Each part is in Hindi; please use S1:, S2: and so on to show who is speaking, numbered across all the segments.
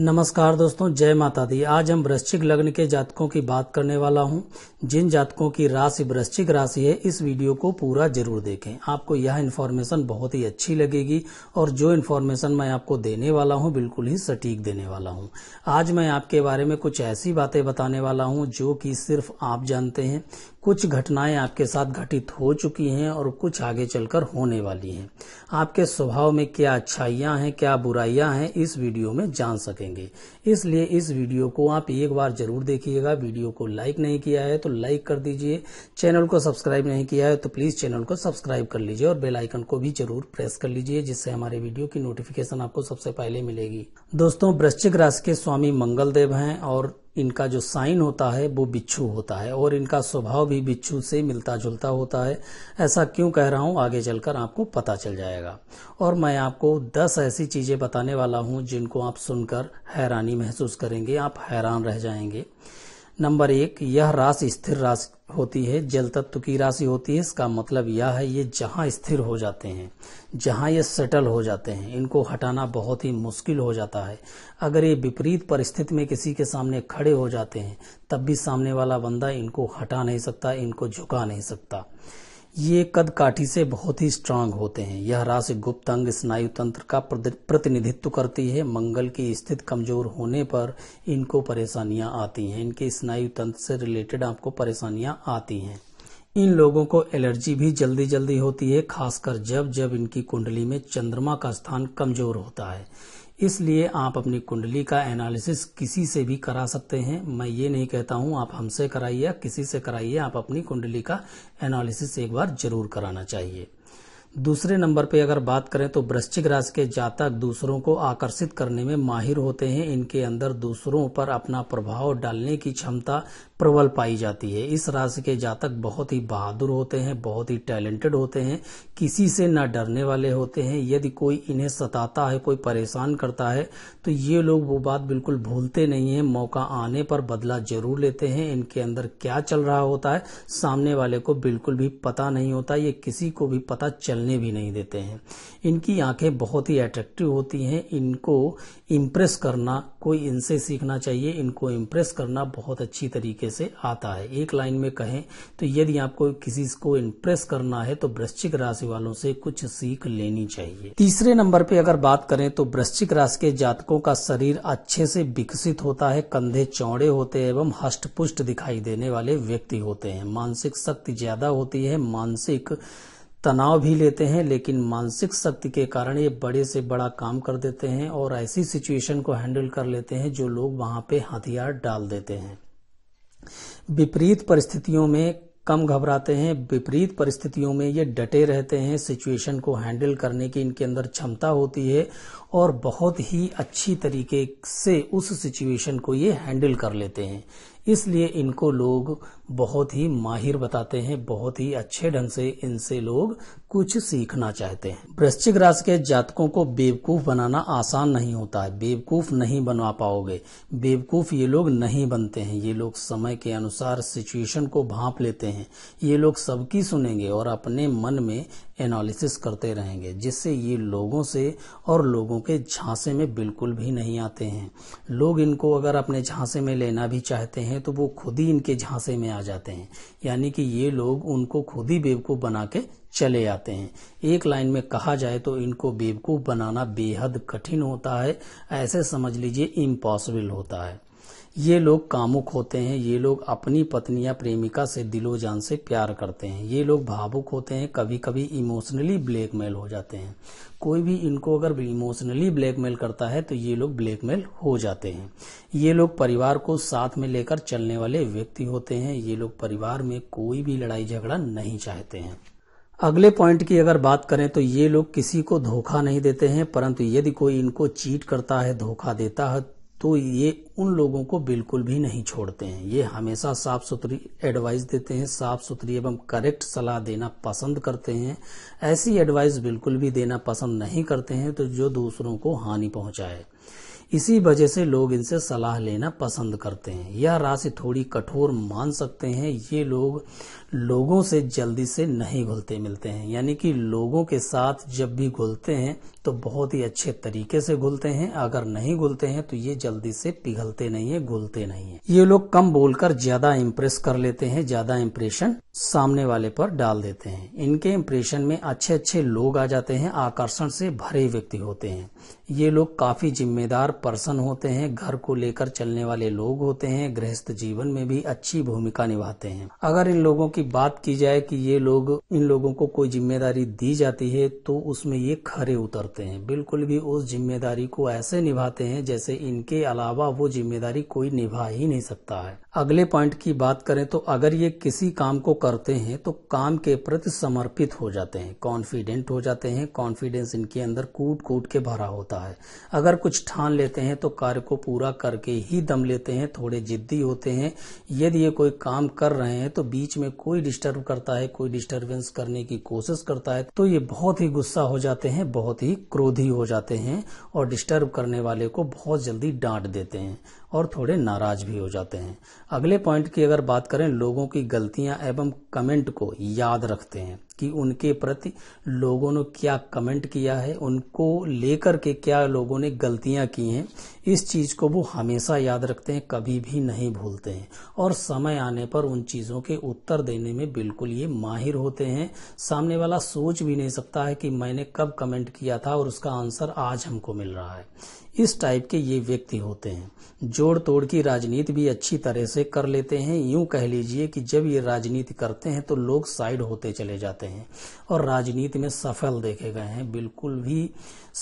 S1: नमस्कार दोस्तों जय माता दी आज हम वृश्चिक लग्न के जातकों की बात करने वाला हूं जिन जातकों की राशि वृश्चिक राशि है इस वीडियो को पूरा जरूर देखें आपको यह इन्फॉर्मेशन बहुत ही अच्छी लगेगी और जो इन्फॉर्मेशन मैं आपको देने वाला हूं बिल्कुल ही सटीक देने वाला हूं आज मैं आपके बारे में कुछ ऐसी बातें बताने वाला हूँ जो की सिर्फ आप जानते हैं कुछ घटनाएं आपके साथ घटित हो चुकी हैं और कुछ आगे चलकर होने वाली हैं आपके स्वभाव में क्या अच्छाइयां हैं क्या बुराइयां हैं इस वीडियो में जान सकेंगे इसलिए इस वीडियो को आप एक बार जरूर देखिएगा वीडियो को लाइक नहीं किया है तो लाइक कर दीजिए चैनल को सब्सक्राइब नहीं किया है तो प्लीज चैनल को सब्सक्राइब कर लीजिए और बेलाइकन को भी जरूर प्रेस कर लीजिए जिससे हमारे वीडियो की नोटिफिकेशन आपको सबसे पहले मिलेगी दोस्तों वृश्चिक राशि के स्वामी मंगलदेव हैं और इनका जो साइन होता है वो बिच्छू होता है और इनका स्वभाव भी बिच्छू से मिलता जुलता होता है ऐसा क्यों कह रहा हूँ आगे चलकर आपको पता चल जाएगा और मैं आपको दस ऐसी चीज़ें बताने वाला हूँ जिनको आप सुनकर हैरानी महसूस करेंगे आप हैरान रह जाएंगे नंबर एक यह राशि स्थिर राशि होती है जल तत्व की राशि होती है इसका मतलब यह है ये जहाँ स्थिर हो जाते हैं जहाँ ये सेटल हो जाते हैं इनको हटाना बहुत ही मुश्किल हो जाता है अगर ये विपरीत परिस्थिति में किसी के सामने खड़े हो जाते हैं तब भी सामने वाला बंदा इनको हटा नहीं सकता इनको झुका नहीं सकता ये कद काठी से बहुत ही स्ट्रांग होते हैं यह राशि गुप्त अंग स्नायु तंत्र का प्रतिनिधित्व करती है मंगल की स्थिति कमजोर होने पर इनको परेशानियां आती हैं इनके स्नायु तंत्र से रिलेटेड आपको परेशानियां आती हैं इन लोगों को एलर्जी भी जल्दी जल्दी होती है खासकर जब जब इनकी कुंडली में चंद्रमा का स्थान कमजोर होता है इसलिए आप अपनी कुंडली का एनालिसिस किसी से भी करा सकते हैं मैं ये नहीं कहता हूं आप हमसे कराइए या किसी से कराइए आप अपनी कुंडली का एनालिसिस एक बार जरूर कराना चाहिए दूसरे नंबर पे अगर बात करें तो वृश्चिक राशि के जातक दूसरों को आकर्षित करने में माहिर होते हैं इनके अंदर दूसरों पर अपना प्रभाव डालने की क्षमता प्रबल पाई जाती है इस राशि के जातक बहुत ही बहादुर होते हैं बहुत ही टैलेंटेड होते हैं किसी से ना डरने वाले होते हैं यदि कोई इन्हें सताता है कोई परेशान करता है तो ये लोग वो बात बिल्कुल भूलते नहीं है मौका आने पर बदला जरूर लेते हैं इनके अंदर क्या चल रहा होता है सामने वाले को बिल्कुल भी पता नहीं होता ये किसी को भी पता चलने भी नहीं देते हैं इनकी आंखें बहुत ही अट्रैक्टिव होती हैं इनको इम्प्रेस करना कोई इनसे सीखना चाहिए इनको इम्प्रेस करना बहुत अच्छी तरीके से आता है एक लाइन में कहें तो यदि आपको किसी को इम्प्रेस करना है तो वृश्चिक राशि वालों से कुछ सीख लेनी चाहिए तीसरे नंबर पे अगर बात करें तो वृश्चिक राशि के जातकों का शरीर अच्छे से विकसित होता है कंधे चौड़े होते हैं एवं हष्ट दिखाई देने वाले व्यक्ति होते हैं मानसिक शक्ति ज्यादा होती है मानसिक तनाव भी लेते हैं लेकिन मानसिक शक्ति के कारण ये बड़े से बड़ा काम कर देते हैं और ऐसी सिचुएशन को हैंडल कर लेते हैं जो लोग वहां पे हथियार डाल देते हैं विपरीत परिस्थितियों में कम घबराते हैं विपरीत परिस्थितियों में ये डटे रहते हैं सिचुएशन को हैंडल करने की इनके अंदर क्षमता होती है और बहुत ही अच्छी तरीके से उस सिचुएशन को ये हैंडल कर लेते हैं इसलिए इनको लोग बहुत ही माहिर बताते हैं बहुत ही अच्छे ढंग से इनसे लोग कुछ सीखना चाहते हैं वृश्चिक राशि के जातकों को बेवकूफ बनाना आसान नहीं होता है बेवकूफ नहीं बनवा पाओगे बेवकूफ ये लोग नहीं बनते हैं ये लोग समय के अनुसार सिचुएशन को भाप लेते हैं ये लोग सबकी सुनेंगे और अपने मन में एनालिसिस करते रहेंगे जिससे ये लोगों से और लोगों के झांसे में बिल्कुल भी नहीं आते हैं लोग इनको अगर अपने झांसे में लेना भी चाहते हैं तो वो खुद ही इनके झांसे में आ जाते हैं यानी कि ये लोग उनको खुद ही बेवकूफ़ बना के चले आते हैं एक लाइन में कहा जाए तो इनको बेवकूफ़ बनाना बेहद कठिन होता है ऐसे समझ लीजिए इम्पॉसिबल होता है ये लोग कामुक होते हैं ये लोग अपनी पत्नी या प्रेमिका से दिलो जान से प्यार करते हैं ये लोग भावुक होते हैं कभी कभी इमोशनली ब्लैकमेल हो जाते हैं कोई भी इनको अगर इमोशनली ब्लैकमेल करता है तो ये लोग ब्लैकमेल हो जाते हैं ये लोग परिवार को साथ में लेकर चलने वाले व्यक्ति होते हैं ये लोग परिवार में कोई भी लड़ाई झगड़ा नहीं चाहते हैं अगले पॉइंट की अगर बात करें तो ये लोग किसी को धोखा नहीं देते हैं परंतु यदि कोई इनको चीट करता है धोखा देता है तो ये उन लोगों को बिल्कुल भी नहीं छोड़ते हैं ये हमेशा साफ सुथरी एडवाइस देते हैं साफ सुथरी एवं करेक्ट सलाह देना पसंद करते हैं ऐसी एडवाइस बिल्कुल भी देना पसंद नहीं करते हैं तो जो दूसरों को हानि पहुंचाए इसी वजह से लोग इनसे सलाह लेना पसंद करते हैं यह राशि थोड़ी कठोर मान सकते हैं ये लोग लोगों से जल्दी से नहीं घुलते मिलते हैं यानी कि लोगों के साथ जब भी घुलते हैं तो बहुत ही अच्छे तरीके से घुलते हैं अगर नहीं घुलते हैं तो ये जल्दी से पिघलते नहीं है घुलते नहीं है ये लोग कम बोलकर ज्यादा इम्प्रेस कर लेते हैं ज्यादा इम्प्रेशन सामने वाले पर डाल देते हैं इनके इम्प्रेशन में अच्छे अच्छे लोग आ जाते हैं आकर्षण से भरे व्यक्ति होते हैं ये लोग काफी जिम्मेदार पर्सन होते हैं घर को लेकर चलने वाले लोग होते हैं गृहस्थ जीवन में भी अच्छी भूमिका निभाते हैं अगर इन लोगों की बात की जाए कि ये लोग इन लोगों को कोई जिम्मेदारी दी जाती है तो उसमें ये खरे उतरते हैं बिल्कुल भी उस जिम्मेदारी को ऐसे निभाते हैं जैसे इनके अलावा वो जिम्मेदारी कोई निभा ही नहीं सकता है अगले पॉइंट की बात करें तो अगर ये किसी काम को करते हैं तो काम के प्रति समर्पित हो जाते हैं कॉन्फिडेंट हो जाते हैं कॉन्फिडेंस इनके अंदर कूट कूट के भरा होता है होता है अगर कुछ ठान लेते हैं तो कार्य को पूरा करके ही दम लेते हैं थोड़े जिद्दी होते हैं यदि ये कोई काम कर रहे हैं तो बीच में कोई डिस्टर्ब करता है कोई डिस्टर्बेंस करने की कोशिश करता है तो ये बहुत ही गुस्सा हो जाते हैं बहुत ही क्रोधी हो जाते हैं और डिस्टर्ब करने वाले को बहुत जल्दी डांट देते हैं और थोड़े नाराज भी हो जाते हैं अगले पॉइंट की अगर बात करें लोगों की गलतियां एवं कमेंट को याद रखते हैं कि उनके प्रति लोगों ने क्या कमेंट किया है उनको लेकर के क्या लोगों ने गलतियां की हैं इस चीज को वो हमेशा याद रखते हैं कभी भी नहीं भूलते हैं और समय आने पर उन चीजों के उत्तर देने में बिल्कुल ये माहिर होते हैं सामने वाला सोच भी नहीं सकता है कि मैंने कब कमेंट किया था और उसका आंसर आज हमको मिल रहा है इस टाइप के ये व्यक्ति होते हैं जोड़ तोड़ की राजनीति भी अच्छी तरह से कर लेते हैं यूं कह लीजिए कि जब ये राजनीति करते हैं तो लोग साइड होते चले जाते हैं और राजनीति में सफल देखे गए हैं बिल्कुल भी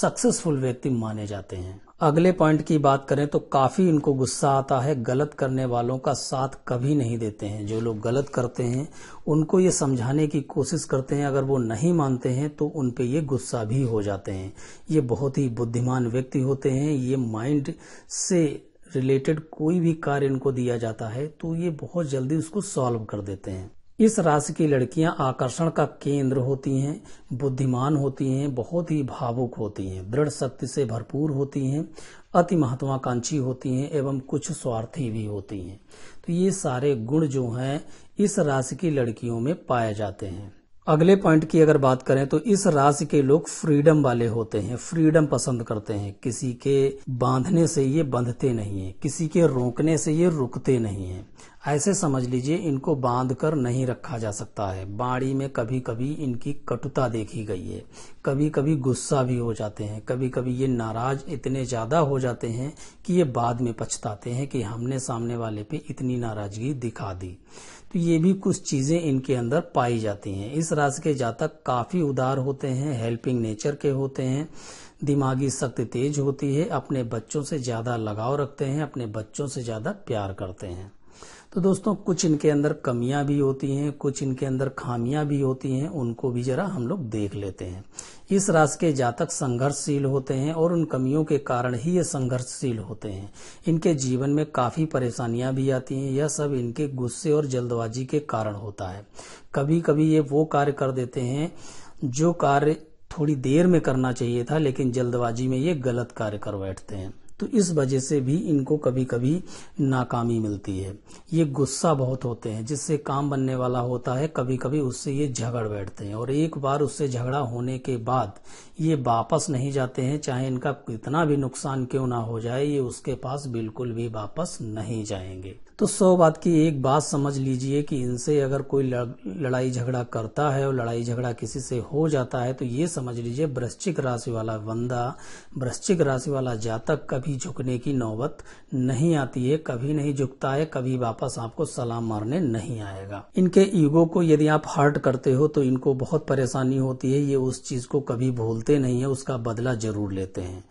S1: सक्सेसफुल व्यक्ति माने जाते हैं अगले पॉइंट की बात करें तो काफी इनको गुस्सा आता है गलत करने वालों का साथ कभी नहीं देते हैं जो लोग गलत करते हैं उनको ये समझाने की कोशिश करते हैं अगर वो नहीं मानते हैं तो उन पे ये गुस्सा भी हो जाते हैं ये बहुत ही बुद्धिमान व्यक्ति होते हैं ये माइंड से रिलेटेड कोई भी कार्य इनको दिया जाता है तो ये बहुत जल्दी उसको सॉल्व कर देते हैं इस राशि की लड़कियां आकर्षण का केंद्र होती हैं बुद्धिमान होती हैं बहुत ही भावुक होती हैं दृढ़ शक्ति से भरपूर होती हैं अति महत्वाकांक्षी होती हैं एवं कुछ स्वार्थी भी होती हैं तो ये सारे गुण जो हैं इस राशि की लड़कियों में पाए जाते हैं अगले पॉइंट की अगर बात करें तो इस राशि के लोग फ्रीडम वाले होते हैं फ्रीडम पसंद करते हैं किसी के बांधने से ये बंधते नहीं है किसी के रोकने से ये रुकते नहीं है ऐसे समझ लीजिए इनको बांध कर नहीं रखा जा सकता है बाड़ी में कभी कभी इनकी कटुता देखी गई है कभी कभी गुस्सा भी हो जाते हैं कभी कभी ये नाराज इतने ज़्यादा हो जाते हैं कि ये बाद में पछताते हैं कि हमने सामने वाले पे इतनी नाराजगी दिखा दी तो ये भी कुछ चीज़ें इनके अंदर पाई जाती हैं इस राशि के जातक काफ़ी उदार होते हैं हेल्पिंग नेचर के होते हैं दिमागी शक्ति तेज होती है अपने बच्चों से ज़्यादा लगाव रखते हैं अपने बच्चों से ज़्यादा प्यार करते हैं तो दोस्तों कुछ इनके अंदर कमियां भी होती हैं कुछ इनके अंदर खामियां भी होती हैं उनको भी जरा हम लोग देख लेते हैं इस राशि के जातक संघर्षशील होते हैं और उन कमियों के कारण ही ये संघर्षशील होते हैं इनके जीवन में काफी परेशानियां भी आती हैं यह सब इनके गुस्से और जल्दबाजी के कारण होता है कभी कभी ये वो कार्य कर देते हैं जो कार्य थोड़ी देर में करना चाहिए था लेकिन जल्दबाजी में ये गलत कार्य कर बैठते हैं तो इस वजह से भी इनको कभी कभी नाकामी मिलती है ये गुस्सा बहुत होते हैं जिससे काम बनने वाला होता है कभी कभी उससे ये झगड़ बैठते हैं और एक बार उससे झगड़ा होने के बाद ये वापस नहीं जाते हैं चाहे इनका कितना भी नुकसान क्यों ना हो जाए ये उसके पास बिल्कुल भी वापस नहीं जाएंगे तो सौ बात की एक बात समझ लीजिए कि इनसे अगर कोई लड़ाई झगड़ा करता है और लड़ाई झगड़ा किसी से हो जाता है तो ये समझ लीजिए वृश्चिक राशि वाला बंदा वृश्चिक राशि वाला जातक कभी झुकने की नौबत नहीं आती है कभी नहीं झुकता है कभी वापस आपको सलाम मारने नहीं आएगा इनके ईगो को यदि आप हर्ट करते हो तो इनको बहुत परेशानी होती है ये उस चीज को कभी भूलते नहीं है उसका बदला जरूर लेते हैं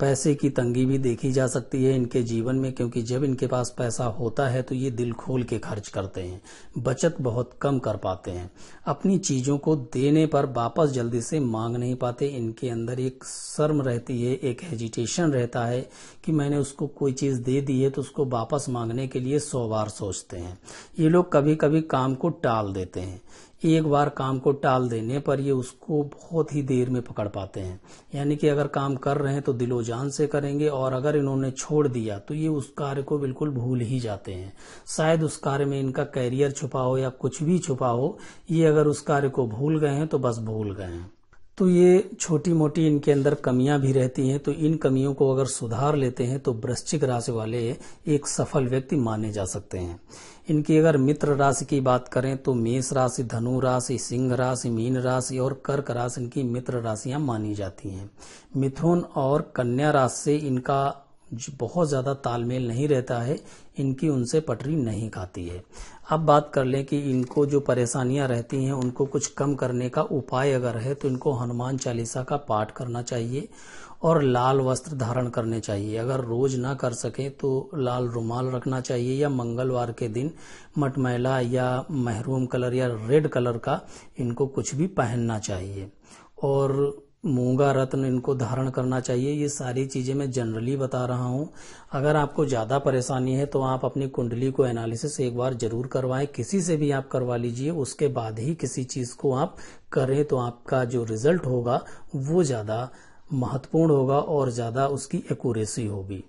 S1: पैसे की तंगी भी देखी जा सकती है इनके जीवन में क्योंकि जब इनके पास पैसा होता है है तो ये दिल खोल के खर्च करते हैं बचत बहुत कम कर पाते हैं अपनी चीज़ों को देने पर वापस जल्दी से मांग नहीं पाते इनके अंदर एक शर्म रहती है एक हेजिटेशन रहता है कि मैंने उसको कोई चीज़ दे दी है तो उसको वापस मांगने के लिए सौ बार सोचते हैं ये लोग कभी कभी काम को टाल देते हैं एक बार काम को टाल देने पर ये उसको बहुत ही देर में पकड़ पाते हैं यानी कि अगर काम कर रहे हैं तो दिलो जान से करेंगे और अगर इन्होंने छोड़ दिया तो ये उस कार्य को बिल्कुल भूल ही जाते हैं शायद उस कार्य में इनका कैरियर छुपा हो या कुछ भी छुपा हो ये अगर उस कार्य को भूल गए हैं तो बस भूल गए हैं तो ये छोटी मोटी इनके अंदर कमियां भी रहती हैं तो इन कमियों को अगर सुधार लेते हैं तो वृश्चिक राशि वाले एक सफल व्यक्ति माने जा सकते हैं इनकी अगर मित्र राशि की बात करें तो मेष राशि धनु राशि सिंह राशि मीन राशि और कर्क राशि इनकी मित्र राशियां मानी जाती हैं मिथुन और कन्या राशि से इनका बहुत ज़्यादा तालमेल नहीं रहता है इनकी उनसे पटरी नहीं खाती है अब बात कर लें कि इनको जो परेशानियां रहती हैं उनको कुछ कम करने का उपाय अगर है तो इनको हनुमान चालीसा का पाठ करना चाहिए और लाल वस्त्र धारण करने चाहिए अगर रोज ना कर सकें तो लाल रुमाल रखना चाहिए या मंगलवार के दिन मटमैला या महरूम कलर या रेड कलर का इनको कुछ भी पहनना चाहिए और मूंगा रत्न इनको धारण करना चाहिए ये सारी चीज़ें मैं जनरली बता रहा हूं अगर आपको ज़्यादा परेशानी है तो आप अपनी कुंडली को एनालिसिस एक बार जरूर करवाएं किसी से भी आप करवा लीजिए उसके बाद ही किसी चीज़ को आप करें तो आपका जो रिजल्ट होगा वो ज़्यादा महत्वपूर्ण होगा और ज़्यादा उसकी एक्यूरेसी होगी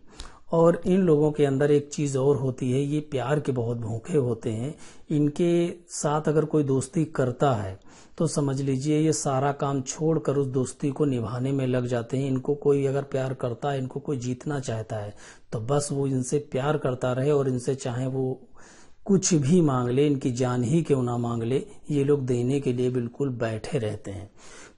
S1: और इन लोगों के अंदर एक चीज़ और होती है ये प्यार के बहुत भूखे होते हैं इनके साथ अगर कोई दोस्ती करता है तो समझ लीजिए ये सारा काम छोड़कर उस दोस्ती को निभाने में लग जाते हैं इनको कोई अगर प्यार करता है इनको कोई जीतना चाहता है तो बस वो इनसे प्यार करता रहे और इनसे चाहे वो कुछ भी मांग ले इनकी जान ही क्यों ना मांग ले ये लोग देने के लिए बिल्कुल बैठे रहते हैं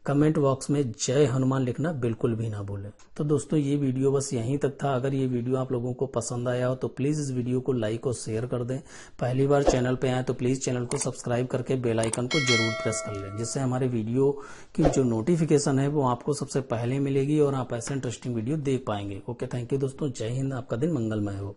S1: कमेंट बॉक्स में जय हनुमान लिखना बिल्कुल भी ना भूलें तो दोस्तों ये वीडियो बस यहीं तक था अगर ये वीडियो आप लोगों को पसंद आया हो तो प्लीज़ इस वीडियो को लाइक और शेयर कर दें पहली बार चैनल पे आए तो प्लीज़ चैनल को सब्सक्राइब करके बेलाइकन को जरूर प्रेस कर लें जिससे हमारे वीडियो की जो नोटिफिकेशन है वो आपको सबसे पहले मिलेगी और आप ऐसे इंटरेस्टिंग वीडियो देख पाएंगे ओके थैंक यू दोस्तों जय हिंद आपका दिन मंगलमय हो